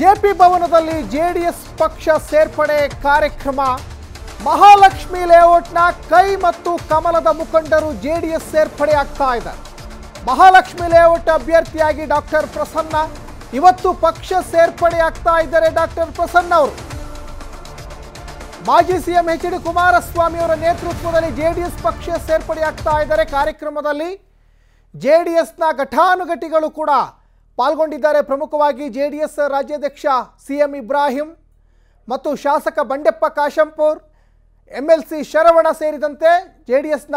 JP ಭವನದಲ್ಲಿ JDS ಪಕ್ಷ ಸೇರ್ಪಡೆ ಕಾರ್ಯಕ್ರಮ ಮಹಾಲಕ್ಷ್ಮಿ ಲೇಔಟ್ನ ಕೈ ಮತ್ತು ಕಮಲದ ಮುಖಂಡರು ಜೆಡಿಎಸ್ ಸೇರ್ಪಡೆ ಆಗ್ತಾ ಇದ್ದಾರೆ ಮಹಾಲಕ್ಷ್ಮಿ ಲೇಔಟ್ ಅಭ್ಯರ್ಥಿಯಾಗಿ ಡಾಕ್ಟರ್ ಪ್ರಸನ್ನ ಇವತ್ತು ಪಕ್ಷ ಸೇರ್ಪಡೆ ಆಗ್ತಾ ಇದ್ದಾರೆ ಡಾಕ್ಟರ್ ಪ್ರಸನ್ನ ಅವರು ಮಾಜಿ ಸಿಎಂ ಎಚ್ ಡಿ ಕುಮಾರಸ್ವಾಮಿ ಅವರ ನೇತೃತ್ವದಲ್ಲಿ ಜೆಡಿಎಸ್ ಪಕ್ಷ ಸೇರ್ಪಡೆ ಆಗ್ತಾ ಇದ್ದಾರೆ ಕಾರ್ಯಕ್ರಮದಲ್ಲಿ ಜೆಡಿಎಸ್ನ ಘಟಾನುಘಟಿಗಳು ಕೂಡ ಪಾಲ್ಗೊಂಡಿದ್ದಾರೆ ಪ್ರಮುಖವಾಗಿ ಜೆ ಡಿ ಎಸ್ ರಾಜ್ಯಾಧ್ಯಕ್ಷ ಸಿ ಎಂ ಇಬ್ರಾಹಿಂ ಮತ್ತು ಶಾಸಕ Bandeppa Kashampur M L C Sharavana ಸೇರಿದಂತೆ ಜೆ ಡಿ ಎಸ್ನ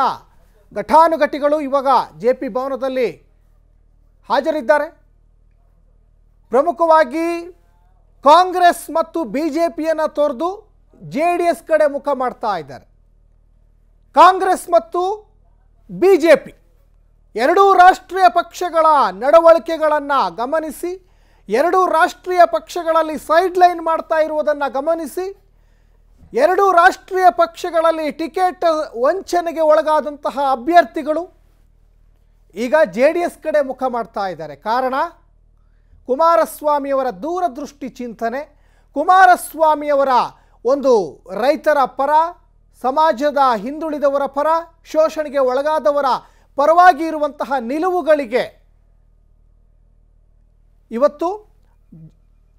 ಘಟಾನುಘಟಿಗಳು ಇವಾಗ ಜೆ ಪಿ ಭವನದಲ್ಲಿ ಹಾಜರಿದ್ದಾರೆ ಪ್ರಮುಖವಾಗಿ ಕಾಂಗ್ರೆಸ್ ಮತ್ತು ಬಿ ಜೆ ಪಿಯನ್ನು ತೋರೆದು ಜೆ ಡಿ ಎಸ್ ಕಡೆ ಮುಖ ಮಾಡ್ತಾ ಇದ್ದಾರೆ ಕಾಂಗ್ರೆಸ್ ಮತ್ತು ಬಿ ಜೆ ಪಿ ಎರಡೂ ರಾಷ್ಟ್ರೀಯ ಪಕ್ಷಗಳ ನಡವಳಿಕೆಗಳನ್ನು ಗಮನಿಸಿ ಎರಡೂ ರಾಷ್ಟ್ರೀಯ ಪಕ್ಷಗಳಲ್ಲಿ ಸೈಡ್ ಲೈನ್ ಮಾಡ್ತಾ ಇರುವುದನ್ನು ಗಮನಿಸಿ ಎರಡೂ ರಾಷ್ಟ್ರೀಯ ಪಕ್ಷಗಳಲ್ಲಿ ಟಿಕೆಟ್ ವಂಚನೆಗೆ ಒಳಗಾದಂತಹ ಅಭ್ಯರ್ಥಿಗಳು ಈಗ ಜೆ ಡಿ ಎಸ್ ಕಡೆ ಮುಖ ಮಾಡ್ತಾ ಇದ್ದಾರೆ ಕಾರಣ ಕುಮಾರಸ್ವಾಮಿಯವರ ದೂರದೃಷ್ಟಿ ಚಿಂತನೆ ಕುಮಾರಸ್ವಾಮಿಯವರ ಒಂದು ರೈತರ ಪರ ಸಮಾಜದ ಹಿಂದುಳಿದವರ ಪರ ಶೋಷಣೆಗೆ ಒಳಗಾದವರ ಪರವಾಗಿ ಇರುವಂತಹ ನಿಲುವುಗಳಿಗೆ ಇವತ್ತು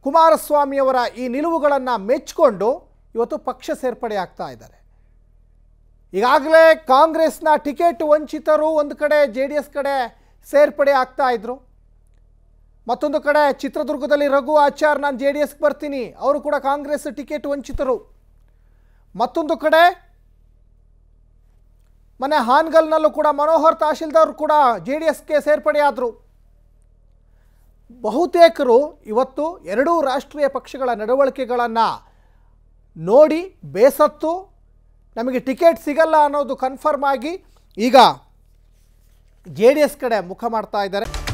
ಕುಮಾರಸ್ವಾಮಿಯವರ ಈ ನಿಲುವುಗಳನ್ನು ಮೆಚ್ಚಿಕೊಂಡು ಇವತ್ತು ಪಕ್ಷ ಸೇರ್ಪಡೆ ಆಗ್ತಾ ಇದ್ದಾರೆ ಈಗಾಗಲೇ ಕಾಂಗ್ರೆಸ್ನ ಟಿಕೆಟ್ ವಂಚಿತರು ಒಂದು ಕಡೆ ಜೆ ಡಿ ಎಸ್ ಕಡೆ ಸೇರ್ಪಡೆ ಆಗ್ತಾ ಇದ್ರು ಮತ್ತೊಂದು ಕಡೆ ಚಿತ್ರದುರ್ಗದಲ್ಲಿ ರಘು ಆಚಾರ್ ನಾನು ಜೆ ಡಿ ಎಸ್ಗೆ ಬರ್ತೀನಿ ಅವರು ಕೂಡ ಕಾಂಗ್ರೆಸ್ ಟಿಕೆಟ್ ವಂಚಿತರು ಮತ್ತೊಂದು ಕಡೆ ಮನೆ ಹಾನ್ಗಲ್ನಲ್ಲೂ ಕೂಡ ಮನೋಹರ್ ತಹಶೀಲ್ದಾರ್ ಕೂಡ ಜೆ ಡಿ ಎಸ್ಗೆ ಸೇರ್ಪಡೆಯಾದರು ಬಹುತೇಕರು ಇವತ್ತು ಎರಡೂ ರಾಷ್ಟ್ರೀಯ ಪಕ್ಷಗಳ ನಡವಳಿಕೆಗಳನ್ನು ನೋಡಿ ಬೇಸತ್ತು ನಮಗೆ ಟಿಕೆಟ್ ಸಿಗಲ್ಲ ಅನ್ನೋದು ಕನ್ಫರ್ಮ್ ಆಗಿ ಈಗ ಜೆ ಡಿ ಎಸ್ ಕಡೆ ಮುಖ ಮಾಡ್ತಾ ಇದ್ದಾರೆ